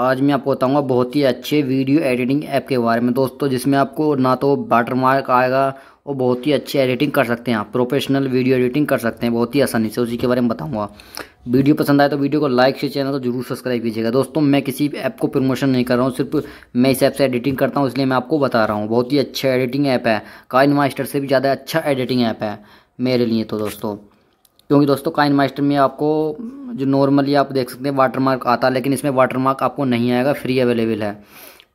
आज मैं आपको बताऊंगा बहुत ही अच्छे वीडियो एडिटिंग ऐप के बारे में दोस्तों जिसमें आपको ना तो वाटर मार्क आएगा और बहुत ही अच्छी एडिटिंग कर सकते हैं आप प्रोफेशनल वीडियो एडिटिंग कर सकते हैं बहुत ही आसानी से उसी के बारे में बताऊंगा वीडियो पसंद आए तो वीडियो को लाइक से चैनल को जरूर सब्सक्राइब कीजिएगा दोस्तों मैं किसी ऐप को प्रमोशन नहीं कर रहा हूँ सिर्फ मैं इस ऐप से एडिटिंग करता हूँ इसलिए मैं आपको बता रहा हूँ बहुत ही अच्छा एडिटिंग ऐप है काइन मास्टर से भी ज़्यादा अच्छा एडिटिंग ऐप है मेरे लिए तो दोस्तों क्योंकि दोस्तों काइन मास्टर में आपको जो नॉर्मली आप देख सकते हैं वाटरमार्क आता है लेकिन इसमें वाटरमार्क आपको नहीं आएगा फ्री अवेलेबल है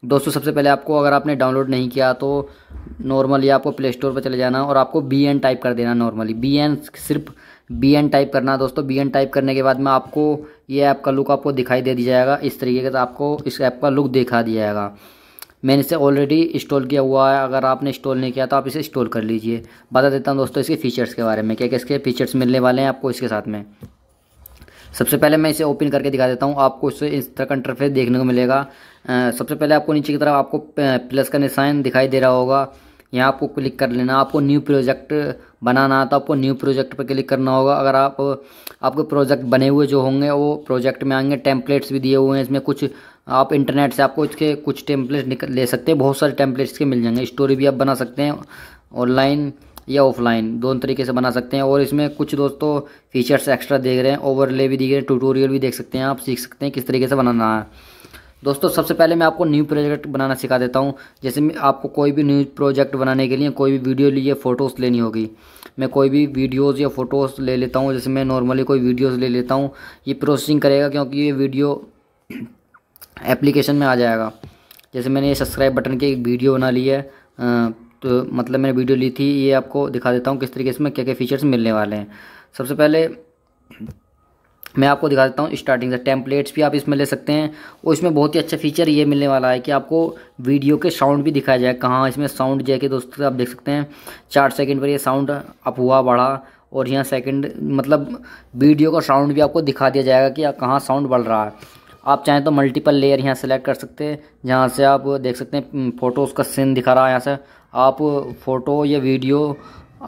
दोस्तों सबसे पहले आपको अगर आपने डाउनलोड नहीं किया तो नॉर्मली आपको प्ले स्टोर पर चले जाना और आपको बी एन टाइप कर देना नॉर्मली बी एन सिर्फ बी एन टाइप करना दोस्तों बी एन टाइप करने के बाद में आपको ये ऐप का लुक आपको दिखाई दे दिया जाएगा इस तरीके का तो आपको इस ऐप का लुक दिखा दिया जाएगा मैंने इसे ऑलरेडी इंस्टॉल किया हुआ है अगर आपने इंस्टॉल नहीं किया तो आप इसे इंस्टॉल कर लीजिए बता देता हूँ दोस्तों इसके फीचर्स के बारे में क्या क्या इसके फीचर्स मिलने वाले हैं आपको इसके साथ में सबसे पहले मैं इसे ओपन करके दिखा देता हूँ आपको इससे इस तरह का इंटरफेस देखने को मिलेगा सबसे पहले आपको नीचे की तरफ आपको प्लस का निशान दिखाई दे रहा होगा यहाँ आपको क्लिक कर लेना आपको न्यू प्रोजेक्ट बनाना तो आपको न्यू प्रोजेक्ट पर क्लिक करना होगा अगर आप आपके प्रोजेक्ट बने हुए जो होंगे वो प्रोजेक्ट में आएंगे टेम्पलेट्स भी दिए हुए हैं इसमें कुछ आप इंटरनेट से आपको इसके कुछ टेम्पलेट्स ले सकते हैं बहुत सारे टेम्पलेट्स के मिल जाएंगे स्टोरी भी आप बना सकते हैं ऑनलाइन या ऑफलाइन दोनों तरीके से बना सकते हैं और इसमें कुछ दोस्तों फीचर्स एक्स्ट्रा देख रहे हैं ओवरले भी दिख रहे हैं ट्यूटोरियल भी देख सकते हैं आप सीख सकते हैं किस तरीके से बनाना है दोस्तों सबसे पहले मैं आपको न्यू प्रोजेक्ट बनाना सिखा देता हूँ जैसे मैं आपको कोई भी न्यू प्रोजेक्ट बनाने के लिए कोई भी वीडियो लिए फ़ोटोज़ लेनी होगी मैं कोई भी वीडियोज़ या फ़ोटोज़ ले लेता हूँ जैसे मैं नॉर्मली कोई वीडियोज़ ले लेता हूँ ये प्रोसेसिंग करेगा क्योंकि ये वीडियो एप्लीकेशन में आ जाएगा जैसे मैंने ये सब्सक्राइब बटन की एक वीडियो बना ली है तो मतलब मैंने वीडियो ली थी ये आपको दिखा देता हूँ किस तरीके से इसमें क्या क्या फ़ीचर्स मिलने वाले हैं सबसे पहले मैं आपको दिखा देता हूँ स्टार्टिंग से टेम्पलेट्स भी आप इसमें ले सकते हैं और इसमें बहुत ही अच्छा फीचर ये मिलने वाला है कि आपको वीडियो के साउंड भी दिखाया जाए कहाँ इसमें साउंड जाके दोस्तों आप देख सकते हैं चार सेकंड पर ये साउंड अप हुआ बढ़ा और यहाँ सेकंड मतलब वीडियो का साउंड भी आपको दिखा दिया जाएगा कि कहाँ साउंड बढ़ रहा है आप चाहें तो मल्टीपल लेयर यहाँ सेलेक्ट कर सकते हैं जहाँ से आप देख सकते हैं फ़ोटोज़ का सीन दिखा रहा है यहाँ से आप फ़ोटो या वीडियो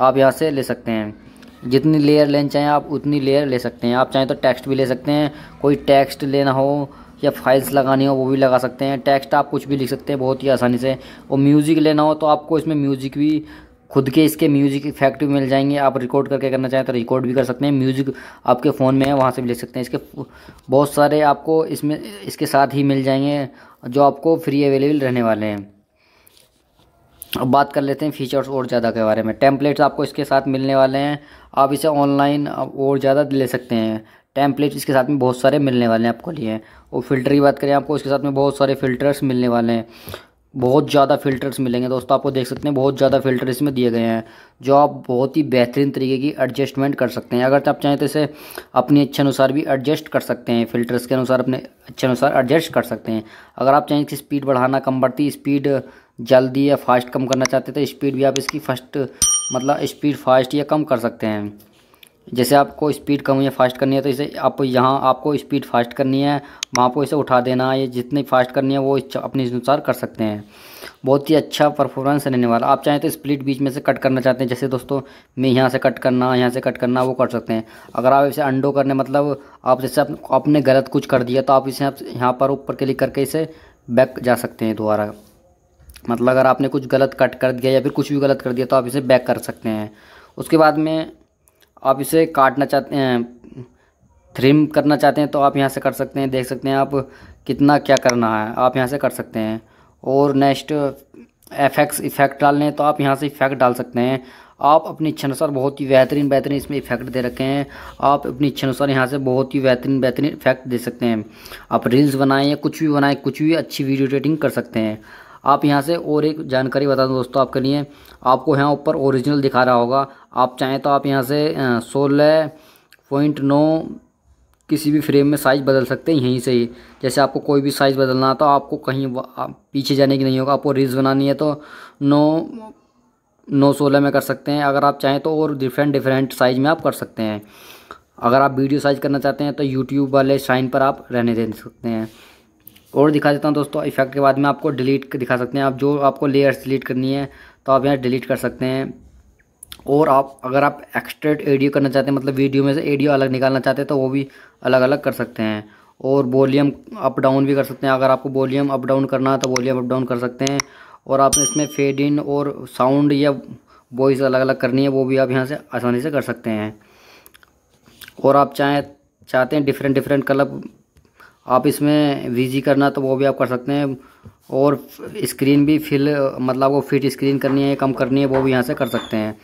आप यहाँ से ले सकते हैं जितनी लेयर लेनी चाहें आप उतनी लेयर ले सकते हैं आप चाहें तो टेक्स्ट भी ले सकते हैं कोई टेक्स्ट लेना हो या फाइल्स लगानी हो वो भी लगा सकते हैं टेक्स्ट आप कुछ भी लिख सकते हैं बहुत ही आसानी से और म्यूज़िक लेना हो तो आपको इसमें म्यूज़िक भी खुद के इसके म्यूज़िक इफेक्ट भी मिल जाएंगे आप रिकॉर्ड करके करना चाहें तो रिकॉर्ड भी कर सकते हैं म्यूज़िक आपके फ़ोन में है वहाँ से भी ले सकते हैं इसके बहुत सारे आपको इसमें इसके साथ ही मिल जाएंगे जो आपको फ्री अवेलेबल रहने वाले हैं अब बात कर लेते हैं फीचर्स और ज़्यादा के बारे में टेम्पलेट्स आपको इसके साथ मिलने वाले हैं आप इसे ऑनलाइन और ज़्यादा ले सकते हैं टेम्पलेट्स इसके साथ में बहुत सारे मिलने वाले हैं आपको लिए और फिल्टर की बात करें आपको इसके साथ में बहुत सारे फिल्टर्स मिलने वाले हैं बहुत ज़्यादा फ़िल्टर्स मिलेंगे दोस्तों आपको देख सकते हैं बहुत ज़्यादा फ़िल्टर इसमें दिए गए हैं जो आप बहुत ही बेहतरीन तरीके की एडजस्टमेंट कर सकते हैं अगर आप चाहें तो इसे अपनी इच्छा अनुसार भी एडजस्ट कर सकते हैं फ़िल्टर्स के अनुसार अपने इच्छा अनुसार एडजस्ट कर सकते हैं अगर आप चाहें कि स्पीड बढ़ाना कम बढ़ती स्पीड जल्दी या फास्ट कम करना चाहते तो स्पीड भी आप इसकी फर्स्ट मतलब स्पीड फास्ट या कम कर सकते हैं जैसे आपको स्पीड कम या फास्ट करनी है तो इसे आप यहाँ आपको स्पीड फास्ट करनी है वहाँ पर इसे उठा देना या जितनी फास्ट करनी है वो अपने अनुसार कर सकते हैं बहुत ही अच्छा परफॉर्मेंस रहने वाला आप चाहें तो स्प्लिट बीच में से कट करना चाहते हैं जैसे दोस्तों मैं यहाँ से कट करना यहाँ से कट करना वो कर सकते हैं अगर आप इसे अंडो करने मतलब आप जैसे आपने गलत कुछ कर दिया तो आप इसे आप यहाँ पर ऊपर क्लिक करके इसे बैक जा सकते हैं दोबारा मतलब अगर आपने कुछ गलत कट कर दिया या फिर कुछ भी गलत कर दिया तो आप इसे बैक कर सकते हैं उसके बाद में आप इसे काटना चाहते हैं थ्रिम करना चाहते हैं तो आप यहाँ से कर सकते हैं देख सकते हैं आप कितना क्या करना है आप यहाँ से कर सकते हैं और नेक्स्ट एफेक्ट्स इफेक्ट डालने हैं तो आप यहाँ से इफेक्ट डाल सकते हैं आप अपनी इच्छा अनुसार बहुत ही बेहतरीन बेहतरीन इसमें इफेक्ट दे रखे हैं आप अपनी इच्छा अनुसार यहाँ से बहुत ही बेहतरीन बेहतरीन इफेक्ट दे सकते हैं आप रील्स बनाएं या कुछ भी बनाएं कुछ भी अच्छी वीडियो एडिटिंग कर सकते हैं आप यहाँ से और एक जानकारी बता दूँ दोस्तों आपके लिए आपको यहाँ ऊपर ओरिजिनल दिखा रहा होगा आप चाहें तो आप यहाँ से सोलह पॉइंट नौ किसी भी फ्रेम में साइज़ बदल सकते हैं यहीं से ही जैसे आपको कोई भी साइज़ बदलना तो आपको कहीं पीछे जाने की नहीं होगा आपको रील्स बनानी है तो नौ नौ सोलह में कर सकते हैं अगर आप चाहें तो और डिफरेंट डिफरेंट साइज़ में आप कर सकते हैं अगर आप वीडियो साइज करना चाहते हैं तो यूट्यूब वाले शाइन पर आप रहने दे सकते हैं और दिखा देता हूँ दोस्तों इफेक्ट के बाद में आपको डिलीट दिखा सकते हैं आप जो आपको लेयर्स डिलीट करनी है तो आप यहाँ डिलीट कर सकते हैं और आप अगर आप एक्सट्रेट एडियो करना चाहते हैं मतलब वीडियो में से एडियो अलग निकालना चाहते हैं तो वो भी अलग अलग कर सकते हैं और वॉल्यूम अप डाउन भी कर सकते हैं अगर आपको वॉल्यूम अप डाउन करना है तो वॉल्यूम अप डाउन कर सकते हैं और आप इसमें फेड इन और साउंड या वॉइस अलग अलग करनी है वो भी आप यहाँ से आसानी से कर सकते हैं और आप चाहें चाहते हैं डिफरेंट डिफरेंट कलर आप इसमें वीजी करना तो वो भी आप कर सकते हैं और स्क्रीन भी फिल मतलब आपको फिट स्क्रीन करनी है कम करनी है वो भी यहाँ से कर सकते हैं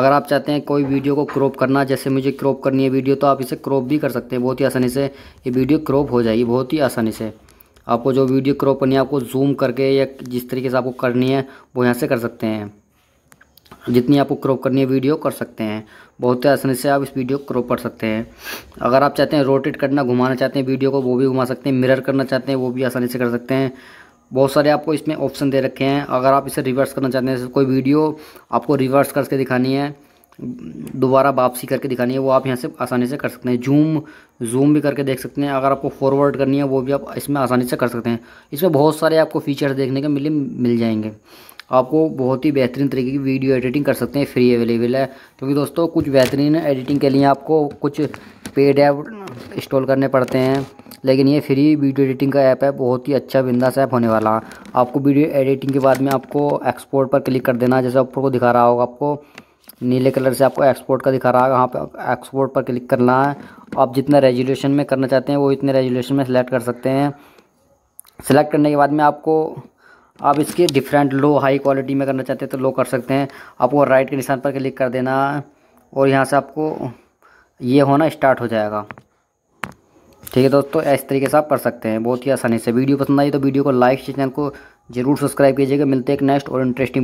अगर आप चाहते हैं कोई वीडियो को क्रॉप करना जैसे मुझे क्रॉप करनी है वीडियो तो आप इसे क्रॉप भी कर सकते हैं बहुत ही आसानी से ये वीडियो क्रॉप हो जाएगी बहुत ही आसानी से आपको जो वीडियो क्रॉप करनी है आपको जूम करके या जिस तरीके से आपको करनी है वो यहाँ से कर सकते हैं जितनी आपको क्रॉप करनी है वीडियो कर सकते हैं बहुत ही आसानी से आप इस वीडियो को क्रॉप कर सकते हैं अगर आप चाहते हैं रोटेट करना घुमाना चाहते हैं वीडियो को वो भी घुमा सकते हैं मिरर करना चाहते हैं वो भी आसानी से कर सकते हैं बहुत सारे आपको इसमें ऑप्शन दे रखे हैं अगर आप इसे रिवर्स करना चाहते हैं कोई वीडियो आपको रिवर्स करके दिखानी है दोबारा वापसी करके दिखानी है वो आप यहाँ से आसानी से कर सकते हैं जूम जूम भी करके देख सकते हैं अगर आपको फॉरवर्ड करनी है वो भी आप इसमें आसानी से कर सकते हैं इसमें बहुत सारे आपको फीचर्स देखने के मिले मिल जाएंगे आपको बहुत ही बेहतरीन तरीके की वीडियो एडिटिंग कर सकते हैं फ्री अवेलेबल है क्योंकि दोस्तों कुछ बेहतरीन एडिटिंग के लिए आपको कुछ पेड ऐप इंस्टॉल करने पड़ते हैं लेकिन ये फ्री वीडियो एडिटिंग का ऐप है बहुत ही अच्छा बिंदास ऐप होने वाला आपको वीडियो एडिटिंग के बाद में आपको एक्सपोर्ट पर क्लिक कर देना जैसे ऊपर को दिखा रहा होगा आपको नीले कलर से आपको एक्सपोर्ट का दिखा रहा है वहाँ पर एक्सपोर्ट पर क्लिक करना है आप जितना रेजुलेशन में करना चाहते हैं वो इतने रेजुलेशन में सेलेक्ट कर सकते हैं सेलेक्ट करने के बाद में आपको आप इसके डिफरेंट लो हाई क्वालिटी में करना चाहते हैं तो लो कर सकते हैं आपको राइट के निशान पर क्लिक कर देना और यहाँ से आपको ये होना स्टार्ट हो जाएगा ठीक है दोस्तों इस तरीके से आप कर सकते हैं बहुत ही आसानी से वीडियो पसंद आई तो वीडियो को लाइक चैनल को जरूर सब्सक्राइब कीजिएगा मिलते हैं एक नेक्स्ट और इंटरेस्टिंग